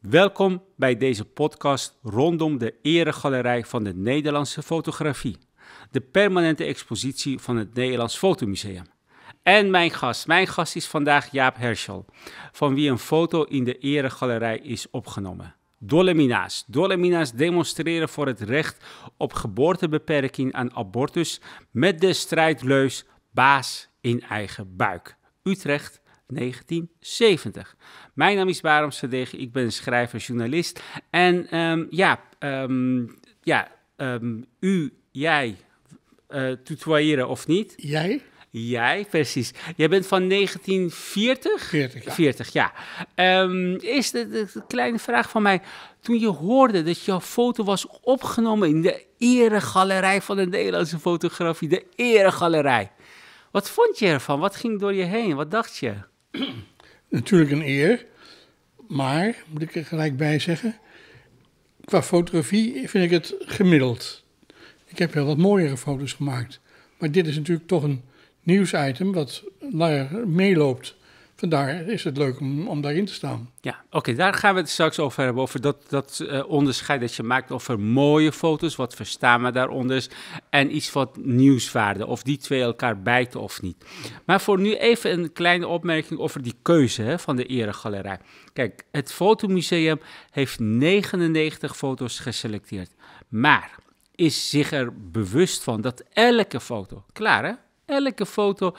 Welkom bij deze podcast rondom de Eregalerij van de Nederlandse Fotografie, de permanente expositie van het Nederlands Fotomuseum. En mijn gast, mijn gast is vandaag Jaap Herschel, van wie een foto in de Eregalerij is opgenomen. Dolemina's. Dolemina's demonstreren voor het recht op geboortebeperking en abortus met de strijdleus Baas in eigen buik. Utrecht 1970. Mijn naam is Baram Sadegh, ik ben schrijver, journalist. En ehm, ja, ehm, ja ehm, u, jij, uh, of niet? Jij? Jij, precies. Jij bent van 1940? 40, ja. 40, ehm, is de, kleine vraag van mij. Toen je hoorde dat jouw foto was opgenomen in de eregalerij van de Nederlandse fotografie, de eregalerij. Wat vond je ervan? Wat ging door je heen? Wat dacht je? Natuurlijk een eer, maar, moet ik er gelijk bij zeggen, qua fotografie vind ik het gemiddeld. Ik heb heel wat mooiere foto's gemaakt. Maar dit is natuurlijk toch een nieuwsitem wat meeloopt. Vandaar is het leuk om, om daarin te staan. Ja, oké, daar gaan we het straks over hebben. Over dat, dat eh, onderscheid dat je maakt over mooie foto's, wat verstaan we daaronder, en iets wat nieuwswaarde, of die twee elkaar bijten of niet. Maar voor nu even een kleine opmerking over die keuze hè, van de Eregalerij. Kijk, het Fotomuseum heeft 99 foto's geselecteerd, maar is zich er bewust van dat elke foto, klaar hè? Elke foto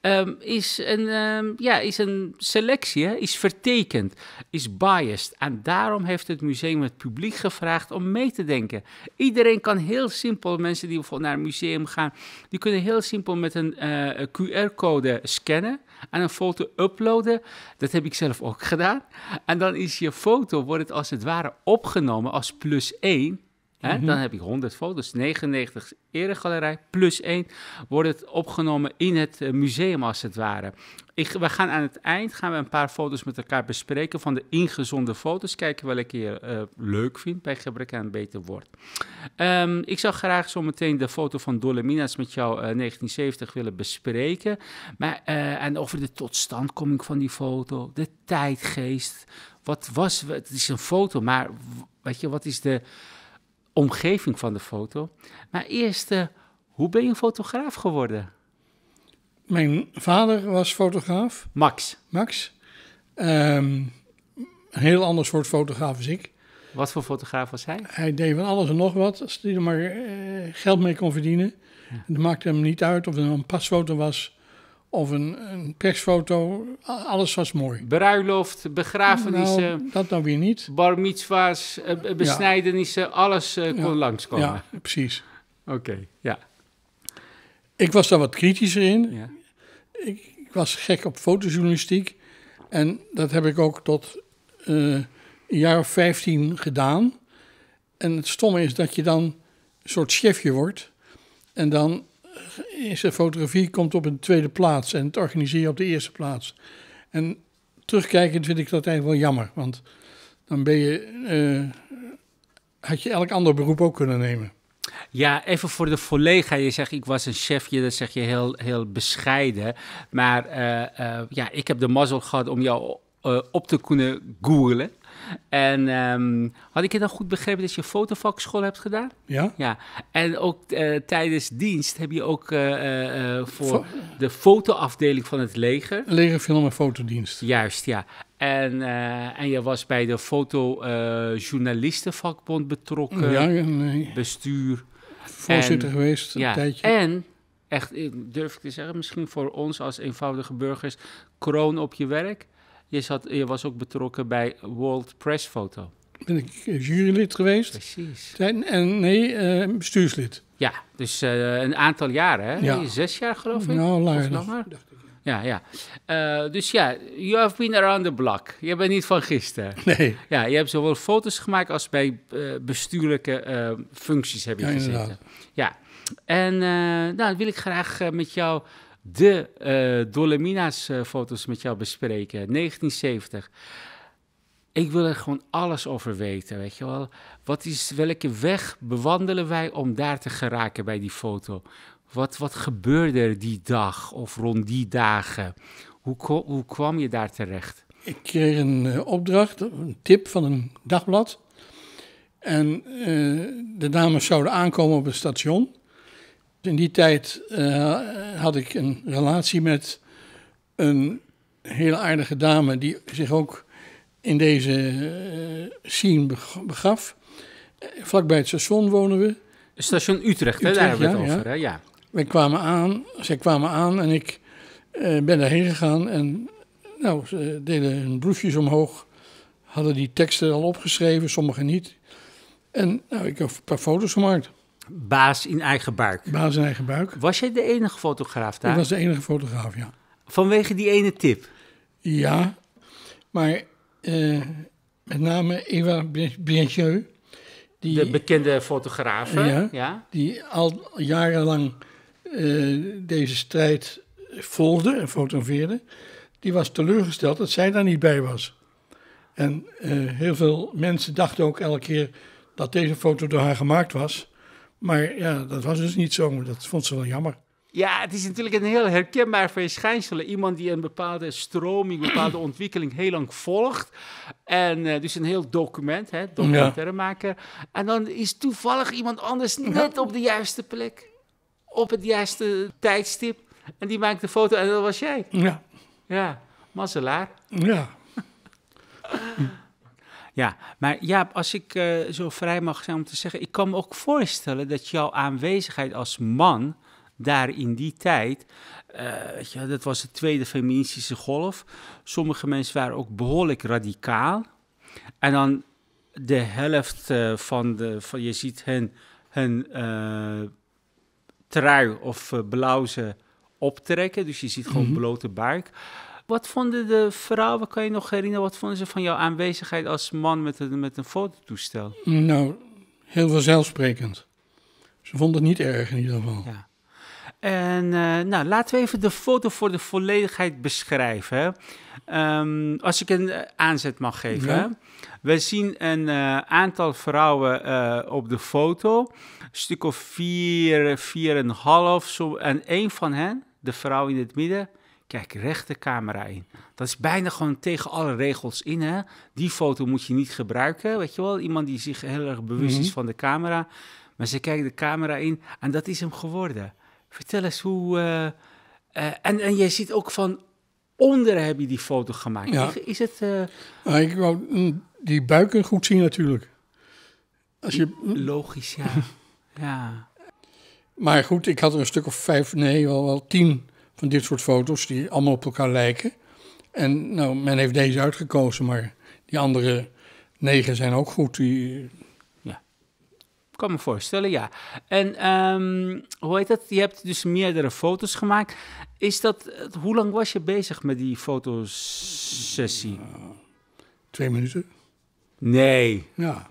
ehm, is, een, ehm, ja, is een selectie, is vertekend, is biased. En daarom heeft het museum het publiek gevraagd om mee te denken. Iedereen kan heel simpel, mensen die bijvoorbeeld naar een museum gaan, die kunnen heel simpel met een eh, QR-code scannen en een foto uploaden. Dat heb ik zelf ook gedaan. En dan is je foto, wordt het als het ware opgenomen als plus één. Hè? Mhm. Dan heb ik 100 foto's, 99 eregalerij, plus 1 wordt het opgenomen in het eh, museum als het ware. Ik, we gaan aan het eind gaan we een paar foto's met elkaar bespreken van de ingezonde foto's. Kijken welke je eh, leuk vindt bij gebrek aan beter woord. Ehm, ik zou graag zo meteen de foto van Dolominas met jou uh, eh, 1970 willen bespreken. Maar, en over de totstandkoming van die foto, de tijdgeest. Wat was, het is een foto, maar weet je, wat is de omgeving van de foto. Maar eerst, eh, hoe ben je fotograaf geworden? Mijn vader was fotograaf. Max. Max. Ehm, een heel ander soort fotograaf als ik. Wat voor fotograaf was hij? Hij deed van alles en nog wat, als hij er maar eh, geld mee kon verdienen. Het maakte hem niet uit of het nou een pasfoto was of een, een persfoto. Alles was mooi. Bruiloft, begrafenissen. Nou, dat dan weer niet. Bar mitzvahs, eh, besnijdenissen, alles eh, kon langskomen. Ja, precies. Oké, ja. Ik was daar wat kritischer in. Ik, ik, was gek op fotojournalistiek. En dat heb ik ook tot eh, een jaar of 15 gedaan. En het stomme is dat je dan een soort chefje wordt. En dan is de fotografie komt op een tweede plaats en het organiseren op de eerste plaats. En terugkijkend vind ik dat eigenlijk wel jammer, want dan ben je, eh, had je elk ander beroep ook kunnen nemen. Ja, even voor de collega. Je zegt, ik was een chefje, dat zeg je heel, heel bescheiden. Maar eh, eh, ja, ik heb de mazzel gehad om jou op te kunnen googlen. En ehm, had ik het dan goed begrepen dat je fotovakschool hebt gedaan? Ja. ja. En ook eh, tijdens dienst heb je ook eh, eh, voor de fotoafdeling van het leger. Leger film- en fotodienst. Juist, ja. En, en je was bij de fotojournalistenvakbond betrokken. Ja, nee. Bestuur. Voorzitter geweest, een ja. tijdje. En echt, durf ik te zeggen, misschien voor ons als eenvoudige burgers, kroon op je werk. Je, zat, je was ook betrokken bij World Press Photo. Ben ik jurylid geweest. Precies. En, nee, eh, bestuurslid. Ja, dus eh, een aantal jaren, hè? Zes jaar geloof ik? Nou, langer. langer? ja, ja. Eh, dus ja, you have been around the block. Je bent niet van gisteren. Nee. Ja, je hebt zowel foto's gemaakt als bij bestuurlijke functies heb je ja, gezeten. Inderdaad. Ja, en nou, dan wil ik graag met jou de uh, Dolomina's eh, foto's met jou bespreken, 1970. Ik wil er gewoon alles over weten, weet je wel. Wat is, welke weg bewandelen wij om daar te geraken bij die foto? Wat, wat gebeurde er die dag of rond die dagen? Hoe, hoe kwam je daar terecht? Ik kreeg een eh, opdracht, een tip van een dagblad. En de dames zouden aankomen op het station. In die tijd eh, had ik een relatie met een hele aardige dame die zich ook in deze eh, scene begaf. Eh, vlakbij het station wonen we. Station Utrecht, hè? daar hebben we het over. Ja. Hè? ja. Wij kwamen aan, zij kwamen aan en ik ben daarheen gegaan. En nou, ze deden hun broefjes omhoog, hadden die teksten al opgeschreven, sommigen niet. En nou, ik heb een paar foto's gemaakt. Baas in eigen buik. Baas in eigen buik. Was jij de enige fotograaf daar? Ik was de enige fotograaf, ja. Vanwege die ene tip? Ja, maar eh, met name Eva Bienjeu, Die, de bekende fotograaf, ja, Die al jarenlang eh, deze strijd volgde en fotografeerde. Die was teleurgesteld dat zij daar niet bij was. En eh, heel veel mensen dachten ook elke keer dat deze foto door haar gemaakt was. Maar ja, dat was dus niet zo. dat vond ze wel jammer. Ja, het is natuurlijk een heel herkenbaar verschijnsel. Iemand die een bepaalde stroming, een bepaalde ontwikkeling heel lang volgt. En eh, dus een heel document, hè, documentaire maken. En dan is toevallig iemand anders net op de juiste plek. Op het juiste tijdstip. En die maakt de foto en dat was jij. Ja. Ja, mazzelaar. Ja. Ja, maar ja, als ik eh, zo vrij mag zijn om te zeggen, ik kan me ook voorstellen dat jouw aanwezigheid als man daar in die tijd, eh, dat was de tweede feministische golf. Sommige mensen waren ook behoorlijk radicaal. En dan de helft eh, van de, van, je ziet hun, hun trui of blouse optrekken, dus je ziet gewoon mhm. blote buik. Wat vonden de vrouwen, kan je nog herinneren, wat vonden ze van jouw aanwezigheid als man met een, met een fototoestel? Nou, heel vanzelfsprekend. Ze vonden het niet erg in ieder geval. Ja. En eh, nou, laten we even de foto voor de volledigheid beschrijven. Ehm, als ik een eh, aanzet mag geven. We zien een eh, aantal vrouwen op de foto. Een stuk of vier, vier en een half. Zo, en één van hen, de vrouw in het midden, Kijk, recht camera in. Dat is bijna gewoon tegen alle regels in. Hè? Die foto moet je niet gebruiken. Weet je wel, iemand die zich heel erg bewust mhm. is van de camera. Maar ze kijkt de camera in en dat is hem geworden. Vertel eens hoe. Eh, eh, en, en jij ziet ook van onder heb je die foto gemaakt. Ja. Is het. Eh, nou, ik wou mm, die buiken goed zien natuurlijk. Als je... Mm. Logisch, ja. ja. Maar goed, ik had er een stuk of vijf, nee, wel, wel tien van dit soort foto's die allemaal op elkaar lijken. En nou, men heeft deze uitgekozen, maar die andere negen zijn ook goed. Die, ja. Eh, nou. Ik kan me voorstellen, ja. En ehm, hoe heet dat? Je hebt dus meerdere foto's gemaakt. Is dat, eh, hoe lang was je bezig met die fotosessie? Uh, twee minuten. Nee. Ja.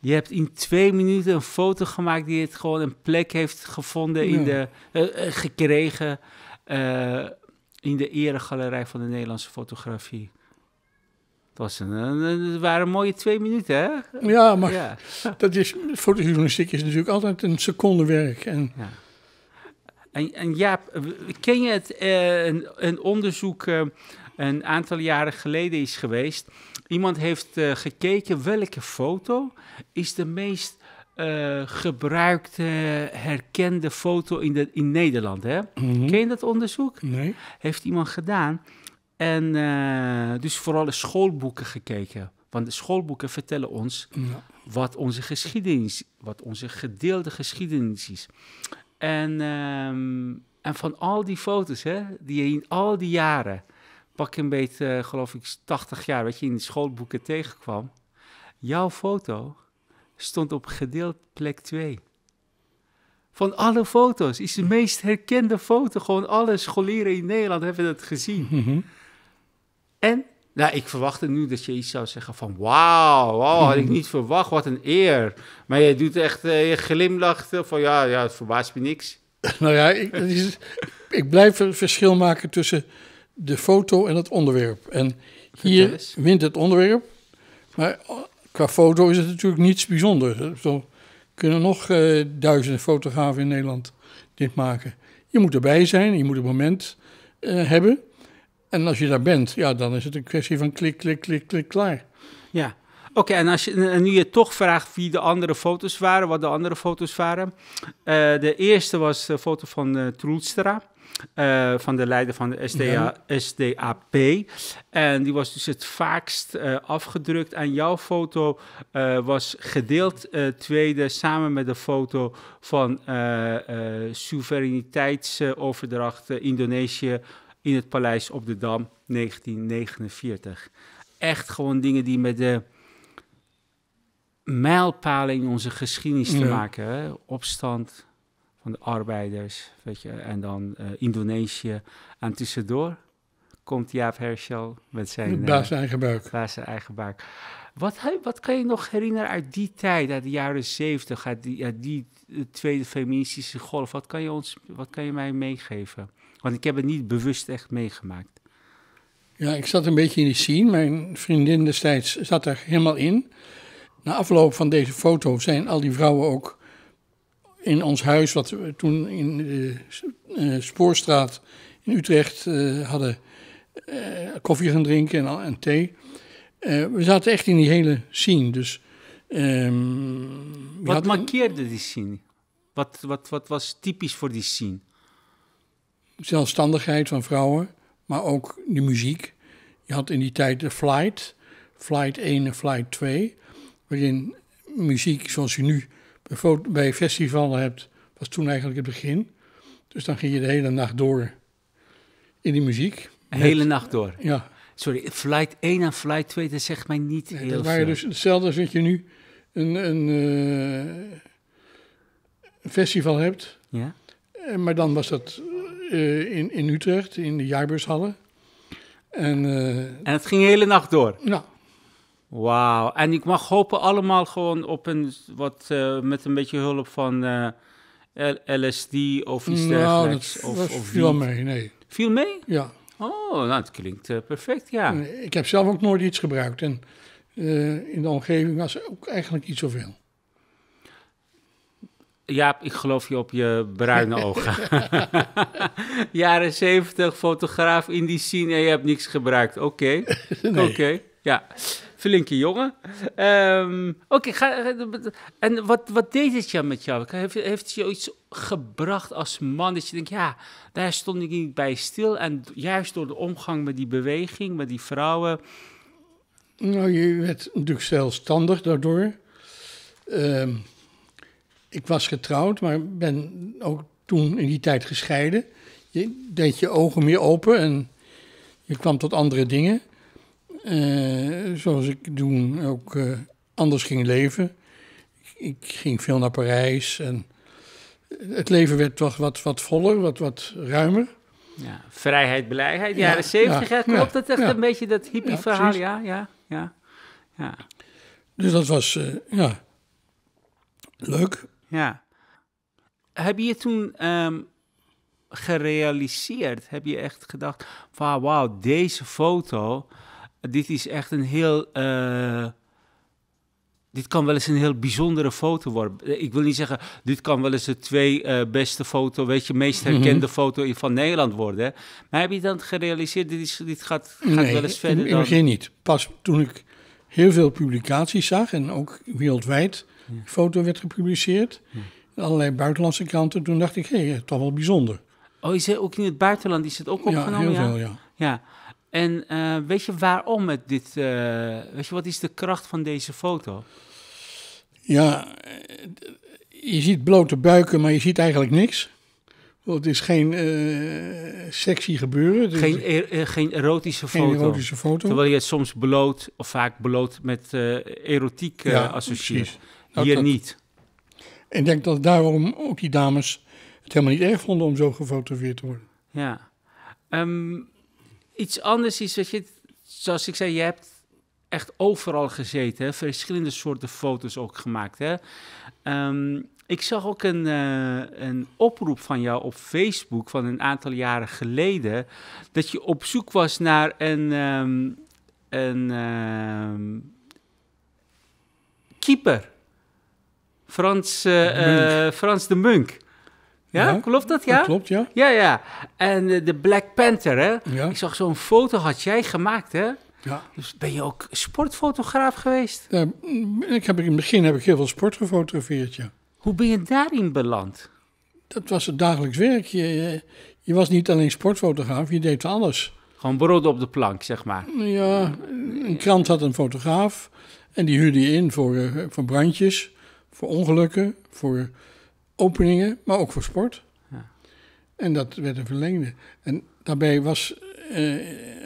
Je hebt in twee minuten een foto gemaakt die het gewoon een plek heeft gevonden in de eh, gekregen eh, in de eregalerij van de Nederlandse fotografie. Dat, was een, waren mooie twee minuten, hè? Ja, maar Dat is, fotojournalistiek is natuurlijk altijd een seconde werk. En, ja. en, en Jaap, ken je het, eh, een, onderzoek eh, een aantal jaren geleden is geweest? Iemand heeft gekeken welke foto is de meest eh, gebruikte, herkende foto in, de, in Nederland. Hè? Mhm. Ken je dat onderzoek? Nee. Heeft iemand gedaan. En eh, dus vooral de schoolboeken gekeken. Want de schoolboeken vertellen ons wat onze geschiedenis, wat onze gedeelde geschiedenis is. En, ehm, en van al die foto's, hè, die je in al die jaren, pak een beetje, eh, geloof ik, 80 jaar, wat je in de schoolboeken tegenkwam, jouw foto stond op gedeeld plek 2. Van alle foto's is de meest herkende foto. Gewoon alle scholieren in Nederland hebben dat gezien. Mhm. En nou, ik verwachtte nu dat je iets zou zeggen van wauw, wow, had ik mhm. niet verwacht, wat een eer. Maar je doet echt, eh, je glimlacht eh, van ja, ja, het verbaast me niks. Nou ja, ik, ik blijf een verschil maken tussen de foto en het onderwerp. En hier wint het onderwerp, maar qua foto is het natuurlijk niets bijzonders. Er kunnen nog uh, duizenden fotografen in Nederland dit maken. Je moet erbij zijn, je moet het moment eh, hebben. En als je daar bent, ja, dan is het een kwestie van klik, klik, klik, klik, klaar. Ja, oké. en als je, en nu je toch vraagt wie de andere foto's waren, wat de andere foto's waren. Eh, de eerste was de foto van uh, Troelstra. Eh, van de leider van de SDA, SDAP. En die was dus het vaakst eh, afgedrukt. En jouw foto eh, was gedeeld tweede samen met de foto van soevereiniteitsoverdracht Indonesië in het paleis op de Dam 1949. Echt gewoon dingen die met de mijlpalen in onze geschiedenis te maken. Opstand, van de arbeiders, weet je, en dan eh, Indonesië. En tussendoor komt Jaap Herschel met zijn... Baas eh, eigen buik. Baas zijn eigen Wat, wat kan je nog herinneren uit die tijd, uit de jaren zeventig, uit die, die eh, tweede feministische golf? Wat kan, je ons, wat kan je mij meegeven? Want ik heb het niet bewust echt meegemaakt. Ja, ik zat een beetje in die scene. Mijn vriendin destijds zat er helemaal in. Na afloop van deze foto zijn al die vrouwen ook in ons huis, wat we toen in de eh, Spoorstraat in Utrecht eh, hadden, eh, koffie gaan drinken en, en thee. we zaten echt in die hele scene. Dus, ehm, wat markeerde die scene? Wat, wat, wat was typisch voor die scene? Zelfstandigheid van vrouwen, maar ook de muziek. Je had in die tijd de flight, flight 1 en flight 2, waarin muziek zoals je nu bij, bij festival hebt, was toen eigenlijk het begin. Dus dan ging je de hele nacht door in die muziek. De hele nacht door? Ja. Sorry, flight 1 en flight 2, dat zegt mij niet nee, heel dat waren dus hetzelfde als je nu een, een, eh, festival hebt. Ja. Eh, maar dan was dat eh, in, in Utrecht, in de jaarbeurshallen. En, en het ging de hele nacht door? Nou, Wauw. En ik mag hopen allemaal gewoon op een wat eh, met een beetje hulp van eh, LSD of iets nou, dergelijks. Dat, of, dat of viel mee, nee. Viel mee? Ja. Oh, nou, dat klinkt eh, perfect, ja. Ik heb zelf ook nooit iets gebruikt. En in de omgeving was er ook eigenlijk niet zoveel. Ja, ik geloof je op je bruine ogen. Jaren zeventig, fotograaf in die scene en je hebt niks gebruikt. Oké, oké, ja flinke jongen. Ehm, oké, okay, en wat, wat deed het jou met jou? Heeft, heeft je iets gebracht als man dat je denkt, ja, daar stond ik niet bij stil. En juist door de omgang met die beweging, met die vrouwen. Nou, je werd natuurlijk zelfstandig daardoor. Ehm, ik was getrouwd, maar ben ook toen in die tijd gescheiden. Je deed je ogen meer open en je kwam tot andere dingen. Eh, zoals ik toen ook eh, anders ging leven. Ik ging veel naar Parijs en het leven werd toch wat, wat voller, wat, wat ruimer. Ja, vrijheid, blijheid, jaren zeventig, 70, klopt dat echt een beetje dat hippie verhaal? Ja, ja, ja, ja. Dus dat was, eh, ja, leuk. Ja. Heb je toen ehm, gerealiseerd, heb je echt gedacht van wauw, deze foto dit is echt een heel. Eh, dit kan wel eens een heel bijzondere foto worden. Ik wil niet zeggen, dit kan wel eens de twee eh, beste foto, weet je, meest mhm. herkende mm foto van Nederland worden. Maar heb je dan gerealiseerd, dit, dit gaat, gaat wel eens verder in, in begin niet. Pas toen ik heel veel publicaties zag en ook wereldwijd ja. foto werd gepubliceerd... Ja. allerlei buitenlandse kranten, toen dacht ik, hé, hey, eh, toch wel bijzonder. Oh, is het ook in het buitenland is het ook opgenomen? Ja, heel veel, ja. ja. En eh, weet je waarom het dit. Eh, weet je, wat is de kracht van deze foto? Ja, je ziet blote buiken, maar je ziet eigenlijk niks. Want het is geen eh, sexy gebeuren. geen, e-, geen, erotische geen foto. erotische foto. Terwijl je het soms bloot, of vaak bloot met erotiek ja, associeert. Hier niet. En ik denk dat daarom ook die dames het helemaal niet erg vonden om zo gefotografeerd te worden. Ja. Um, iets anders is, dat je, zoals ik zei, je hebt echt overal gezeten, verschillende soorten foto's ook gemaakt. Hè? Ehm, ik zag ook een, eh, een oproep van jou op Facebook van een aantal jaren geleden, dat je op zoek was naar een, ehm, een ehm, keeper. Frans, eh, eh, Frans de Munk. Ja, klopt dat? Ja? Dat klopt, ja. Ja, ja. En eh, de Black Panther, hè? Ik zag zo'n foto had jij gemaakt, hè? Ja. Dus ben je ook sportfotograaf geweest? ja ik heb, in het begin heb ik heel veel sport gefotografeerd, ja. Hoe ben je daarin beland? Dat was het dagelijks werk. Je, je, was niet alleen sportfotograaf, je deed alles. Gewoon brood op de plank, zeg maar. Ja, een krant had een fotograaf en die huurde je in voor, eh, voor brandjes, voor ongelukken, voor openingen, maar ook voor sport. En dat werd een verlengde. En daarbij was, eh,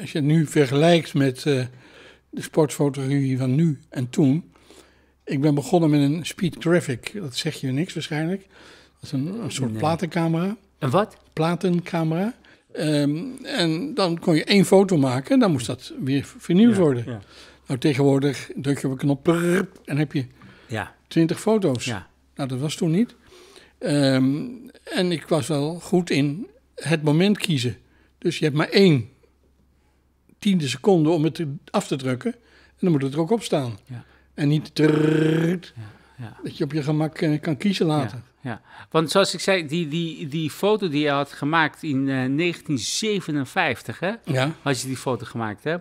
als je het nu vergelijkt met eh, de sportfotografie van nu en toen. Ik ben begonnen met een speed graphic. Dat zeg je niks waarschijnlijk. Dat is een, een soort platencamera. Een wat? Platencamera. Ehm, en dan kon je één foto maken en dan moest dat weer vernieuwd worden. Nou, tegenwoordig druk je op een knop en heb je twintig foto's. Nou, dat was toen niet. Ehm, en ik was wel goed in het moment kiezen. Dus je hebt maar één tiende seconde om het af te drukken. En dan moet het er ook op staan. Ja. En niet trrrrt, ja, dat je op je gemak kan kiezen later. Ja, want zoals ik zei, die, die, die foto die je had gemaakt in 1957, eh, hè? Had je die foto gemaakt, hè?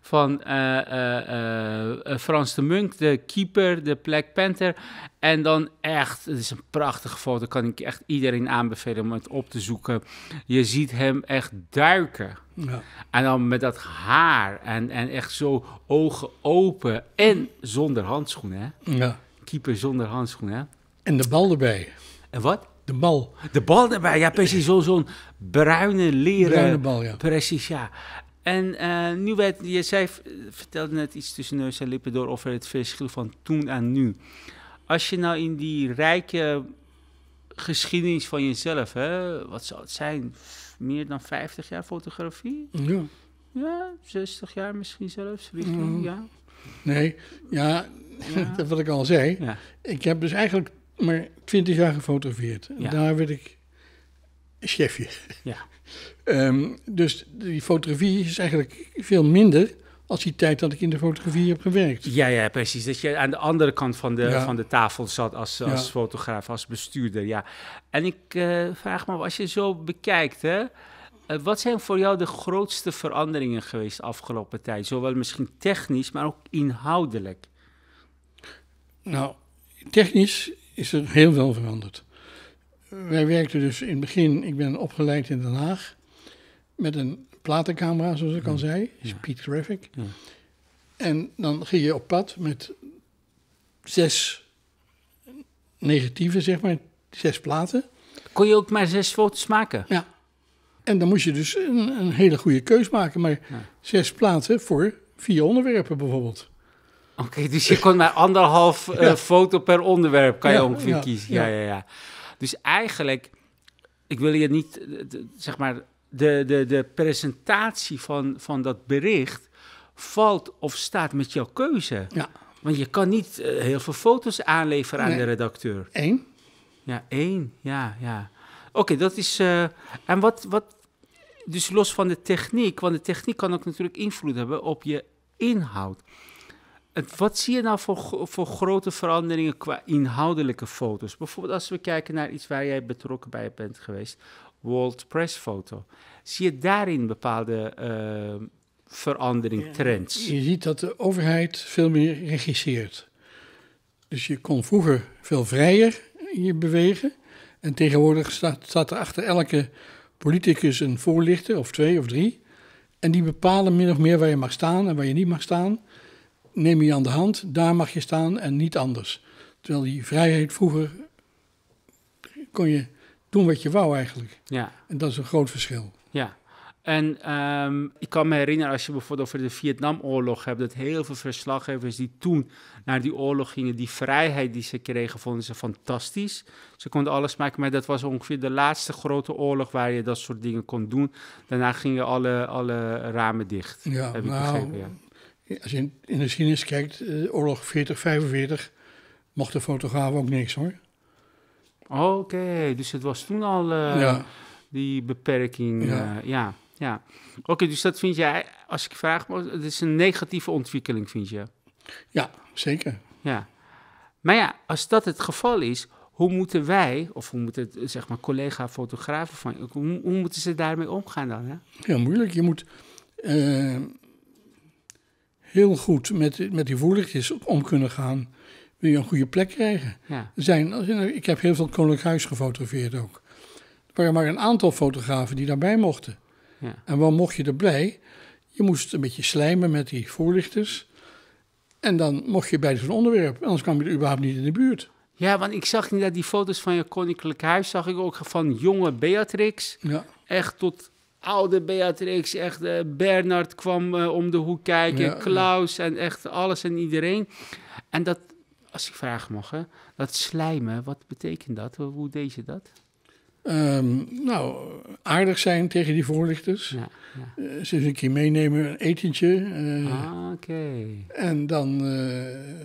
Van eh, eh, Frans de Munk, de keeper, de Black Panther. En dan echt, het is een prachtige foto, kan ik echt iedereen aanbevelen om het op te zoeken. Je ziet hem echt duiken. Ja. En dan met dat haar en, en echt zo ogen open en zonder handschoenen, hè? Ja. Keeper zonder handschoenen, hè? En de bal erbij. En wat? De bal. De bal erbij, ja, precies. Zo'n bruine leren. Bruine bal, ja. Precies, ja. En eh, nu werd, je zei, vertelde net iets tussen neus en lippen door over het verschil van toen aan nu. Als je nou in die rijke geschiedenis van jezelf, hè, wat zou het zijn? Meer dan 50 jaar fotografie? Ja. Ja, 60 jaar misschien zelfs, richting, mm. ja. Nee, ja, dat wat ik al zei. Ik heb dus eigenlijk maar twintig jaar gefotografeerd. En daar werd ik chefje. Ja. Ehm, dus die fotografie is eigenlijk veel minder als die tijd dat ik in de fotografie heb gewerkt. Ja, ja, precies. Dat je aan de andere kant van de, van de tafel zat als, als fotograaf, als bestuurder. Ja. En ik eh, vraag me, als je zo bekijkt, hè, eh, wat zijn voor jou de grootste veranderingen geweest de afgelopen tijd? Zowel misschien technisch, maar ook inhoudelijk. Nou, technisch is er heel veel veranderd. Wij werkten dus in het begin, ik ben opgeleid in Den Haag, met een platencamera, zoals ik al zei, Speed Graphic. En dan ging je op pad met zes negatieve, zeg maar, zes platen. Kon je ook maar zes foto's maken? Ja. En dan moest je dus een, hele goede keus maken, maar zes platen voor vier onderwerpen bijvoorbeeld. Oké, dus je kon maar anderhalf eh, foto per onderwerp kan je ongeveer ja, kiezen. Ja, ja, ja. Dus eigenlijk, ik wil je niet, eh, zeg maar, de, de, de presentatie van, van dat bericht valt of staat met jouw keuze. Ja. Want je kan niet eh, heel veel foto's aanleveren aan de redacteur. Eén. Ja, één. Ja, ja. Oké, dat is. en wat, wat. Dus los van de techniek, want de techniek kan ook natuurlijk invloed hebben op je inhoud wat zie je nou voor, voor grote veranderingen qua inhoudelijke foto's? Bijvoorbeeld als we kijken naar iets waar jij betrokken bij bent geweest, World Press Foto. Zie je daarin bepaalde uh, verandering, trends? Je ziet dat de overheid veel meer regisseert. Dus je kon vroeger veel vrijer je bewegen. En tegenwoordig staat, staat er achter elke politicus een voorlichter, of twee of drie. En die bepalen min of meer waar je mag staan en waar je niet mag staan neem je aan de hand, daar mag je staan en niet anders. Terwijl die vrijheid vroeger kon je doen wat je wou eigenlijk. Ja. En dat is een groot verschil. Ja. En ehm, ik kan me herinneren, als je bijvoorbeeld over de Vietnamoorlog hebt, dat heel veel verslaggevers die toen naar die oorlog gingen, die vrijheid die ze kregen, vonden ze fantastisch. Ze konden alles maken, maar dat was ongeveer de laatste grote oorlog waar je dat soort dingen kon doen. Daarna gingen alle, alle ramen dicht. Ja, heb ik nou, begrepen, ja als je in de geschiedenis kijkt, eh, oorlog 40, 45, mocht de fotograaf ook niks hoor. Oké, dus het was toen al eh, die beperking. Ja, eh, ja. ja. Oké, dus dat vind jij, als ik vraag, het is een negatieve ontwikkeling, vind je? Ja, zeker. Ja. Maar ja, als dat het geval is, hoe moeten wij, of hoe moeten zeg maar collega-fotografen van, hoe, hoe, moeten ze daarmee omgaan dan? Hè? Heel moeilijk. Je moet, heel goed met, met die voerlichtjes om kunnen gaan, wil je een goede plek krijgen. Ja. Zijn, nou, ik heb heel veel Koninklijk Huis gefotografeerd ook. Er waren maar een aantal fotografen die daarbij mochten. Ja. En wat mocht je er blij? Je moest een beetje slijmen met die voorlichters. En dan mocht je bij zo'n onderwerp, anders kwam je er überhaupt niet in de buurt. Ja, want ik zag inderdaad die foto's van je koninklijk huis, zag ik ook van jonge Beatrix. Ja. Echt tot oude Beatrix, echt eh, Bernard kwam eh, om de hoek kijken, Klaus en echt alles en iedereen. En dat, als ik vragen mag, hè, dat slijmen, wat betekent dat? Hoe deed je dat? Ehm, nou, aardig zijn tegen die voorlichters. Ja, eh, ze een keer meenemen, een etentje. ah, oké. En dan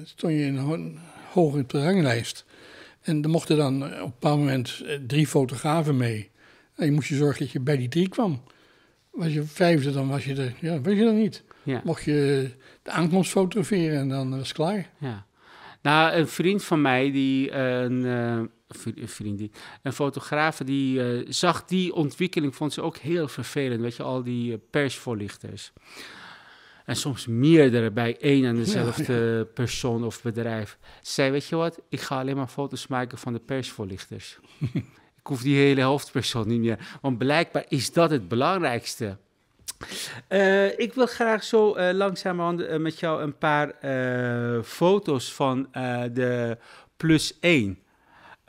stond je in ho hoog op de ranglijst. En er mochten dan op een bepaald moment drie fotografen mee je moest je zorgen dat je bij die drie kwam. Was je vijfde, dan was je er, ja, weet je dan niet. Mocht je de aankomst fotograferen en dan was het klaar. Ja. Nou, een vriend van mij, die, een, eh, een vriend een fotograaf, die eh, zag die ontwikkeling, vond ze ook heel vervelend. Weet je, al die eh, persvoorlichters. En soms meerdere bij één en dezelfde persoon of bedrijf. zei weet je wat, ik ga alleen maar foto's maken van de persvoorlichters. hoef die hele hoofdpersoon niet meer. Want blijkbaar is dat het belangrijkste. Eh, ik wil graag zo uh, langzamerhand eh, met jou een paar foto's van de plus 1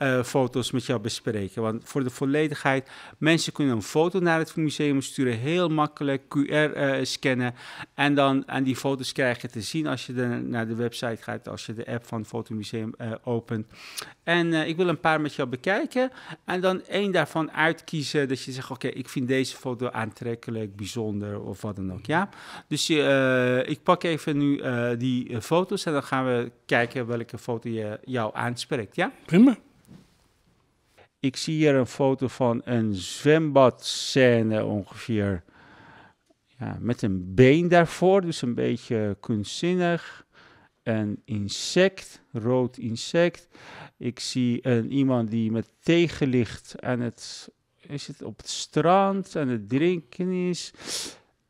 eh, foto's met jou bespreken. Want voor de volledigheid, mensen kunnen een foto naar het museum sturen, heel makkelijk, QR eh, scannen. En dan aan die foto's krijg je te zien als je de, naar de website gaat, als je de app van het Fotomuseum uh, opent. En ik wil een paar met jou bekijken en dan één daarvan uitkiezen dat je zegt, oké, ik vind deze foto aantrekkelijk, bijzonder of wat dan ook, ja. Dus ik pak even nu die foto's en dan gaan we kijken welke foto je, jou aanspreekt, ja? Prima. Ik zie hier een foto van een zwembadscène ongeveer. Ja, met een been daarvoor, dus een beetje kunstzinnig. Een insect, rood insect. Ik zie een, iemand die met tegenlicht aan het, is het op het strand aan het drinken is.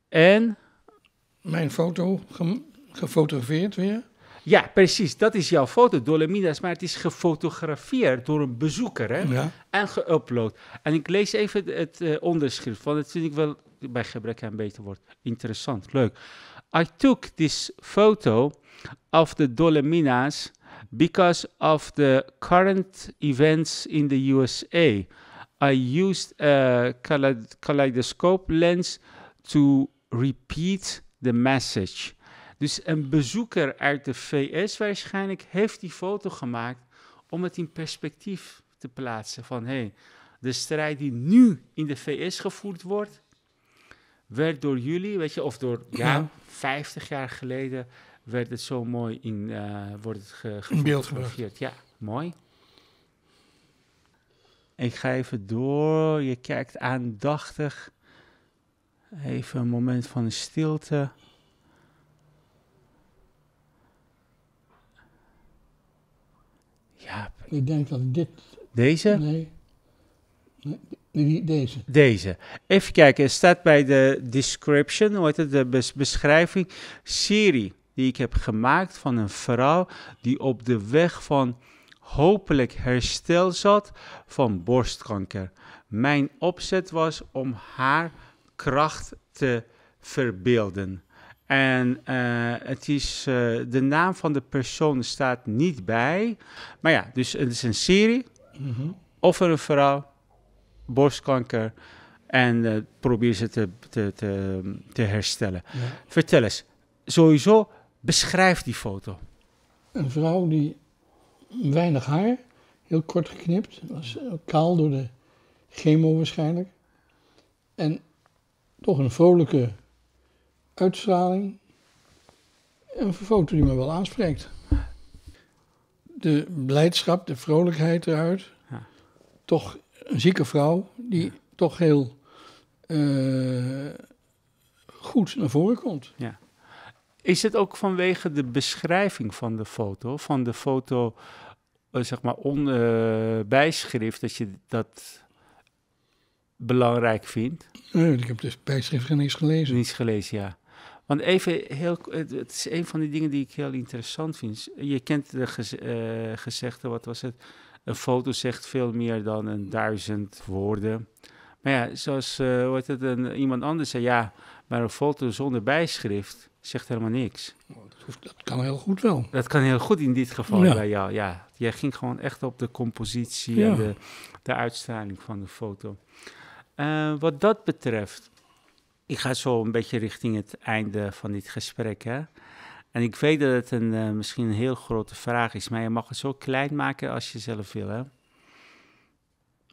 En. Mijn foto gefotografeerd weer? Ja, precies. Dat is jouw foto, Dolomitas. Maar het is gefotografeerd door een bezoeker hè? en geüpload. En ik lees even het, eh, onderschrift, want het vind ik wel bij gebrek aan beter woord interessant, leuk. I took this photo of the Dolomitas because of the current events in the USA. I used a kaleidoscope lens to repeat the message. Dus een bezoeker uit de VS waarschijnlijk heeft die foto gemaakt om het in perspectief te plaatsen van hé, hey, de strijd die nu in de VS gevoerd wordt, werd door jullie, weet je, of door ja, 50 jaar geleden werd het zo mooi in eh, wordt het ge in beeld gebracht. Ja, mooi. Ik ga even door. Je kijkt aandachtig. Even een moment van stilte. Ja. Ik denk dat dit... Deze? Nee. nee deze. Deze. Even kijken, er staat bij de description, hoe het, de beschrijving, serie die ik heb gemaakt van een vrouw die op de weg van hopelijk herstel zat van borstkanker. Mijn opzet was om haar kracht te verbeelden. En eh, het is, eh, de naam van de persoon staat niet bij. Maar ja, dus het is een serie mhm. of een vrouw, borstkanker. En eh, probeer ze te, te, te, te herstellen. Vertel eens, sowieso beschrijf die foto. Een vrouw die weinig haar, heel kort geknipt, was kaal door de chemo waarschijnlijk. En toch een vrolijke uitstraling. Een foto die me wel aanspreekt. De blijdschap, de vrolijkheid eruit. Ja. Toch een zieke vrouw die toch heel eh, goed naar voren komt. Ja. Is het ook vanwege de beschrijving van de foto, van de foto, eh, zeg maar, on, eh, bijschrift, dat je dat belangrijk vindt? Nee, ik heb de dus bijschrift geen eens gelezen. Niets gelezen, ja. Want even heel, het is een van die dingen die ik heel interessant vind. Je kent de eh, gezegde, wat was het? Een foto zegt veel meer dan een duizend woorden. Maar ja, zoals wordt eh, het een, iemand anders zei, ja, maar een foto zonder bijschrift zegt helemaal niks. Oh, dat, kan heel goed wel. Dat kan heel goed in dit geval bij jou, ja. Jij ging gewoon echt op de compositie en de, de, uitstraling van de foto. Eh, wat dat betreft, ik ga zo een beetje richting het einde van dit gesprek. Hè? En ik weet dat het een, eh, misschien een heel grote vraag is, maar je mag het zo klein maken als je zelf wil. Hè?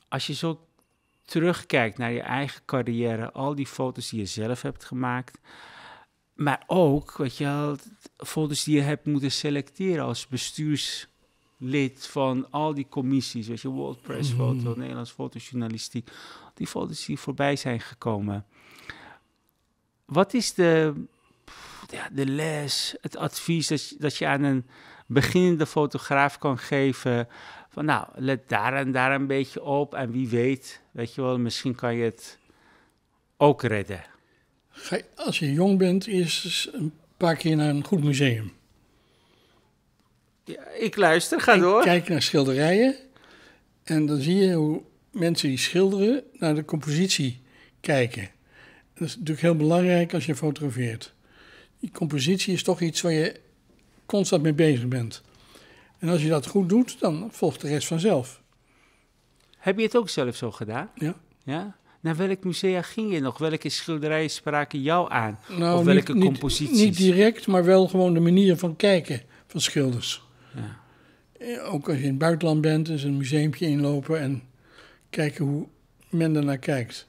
Als je zo terugkijkt naar je eigen carrière, al die foto's die je zelf hebt gemaakt, maar ook, wat je foto's die je hebt moeten selecteren als bestuurslid van al die commissies, weet je, WordPress-foto, mhm. Nederlands fotojournalistiek, die foto's die voorbij zijn gekomen. Wat is de, ja, de les, het advies dat je, aan een beginnende fotograaf kan geven? Van nou, let daar en daar een beetje op. En wie weet, weet je wel, misschien kan je het ook redden. Als je jong bent, is een paar keer naar een goed museum. Ja, ik luister, ga door. Ik kijk naar schilderijen. En dan zie je hoe mensen die schilderen naar de compositie kijken. Dat is natuurlijk heel belangrijk als je fotografeert. Die compositie is toch iets waar je constant mee bezig bent. En als je dat goed doet, dan volgt de rest vanzelf. Heb je het ook zelf zo gedaan? Ja. ja? Naar welk musea ging je nog? Welke schilderijen spraken jou aan? Nou, of welke niet, composities? Niet, direct, maar wel gewoon de manier van kijken van schilders. Ja. Eh, ook als je in het buitenland bent, is een museumpje inlopen en kijken hoe men ernaar kijkt.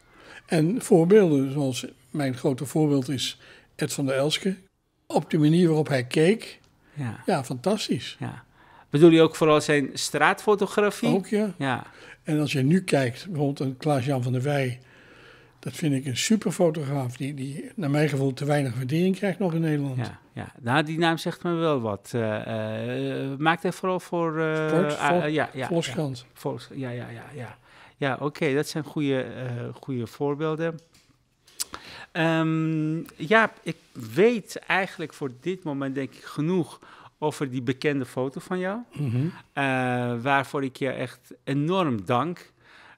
En voorbeelden, zoals mijn grote voorbeeld is Ed van der Elske. Op de manier waarop hij keek, ja, ja fantastisch. Ja. Bedoel je ook vooral zijn straatfotografie? Ook, ja. ja. En als je nu kijkt, bijvoorbeeld een Klaas-Jan van der Wij... Dat vind ik een superfotograaf die, die naar mijn gevoel te weinig waardering krijgt nog in Nederland. Ja, ja. Nou, die naam zegt me wel wat. Uh, uh, maakt hij vooral voor... Uh, ja, ja, Volkskrant. ja, ja, ja, ja. Ja, oké, dat zijn goede, eh, goede voorbeelden. Ehm, ja, ik weet eigenlijk voor dit moment denk ik genoeg over die bekende foto van jou. Mhm. Eh, waarvoor ik je echt enorm dank.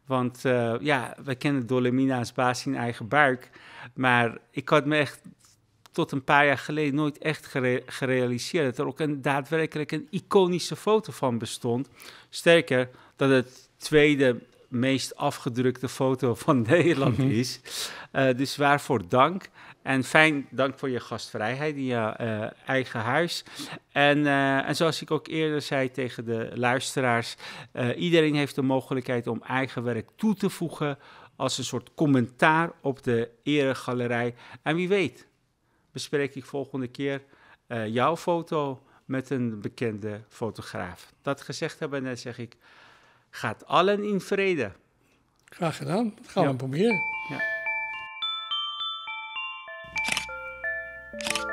Want uh, ja, we kennen Dolomina's baas in eigen buik. Maar ik had me echt tot een paar jaar geleden nooit echt gerealiseerd... dat er ook een, daadwerkelijk een iconische foto van bestond. Sterker, dat het tweede meest afgedrukte foto van Nederland mhm. is. Eh, dus waarvoor dank. En fijn, dank voor je gastvrijheid in je eh, eigen huis. En, eh, en, zoals ik ook eerder zei tegen de luisteraars, iedereen heeft de mogelijkheid om eigen werk toe te voegen als een soort commentaar op de eregalerij. En wie weet, bespreek ik volgende keer jouw foto met een bekende fotograaf. Dat gezegd hebben, dan zeg ik gaat allen in vrede. Graag gedaan, dat gaan we proberen. Ja.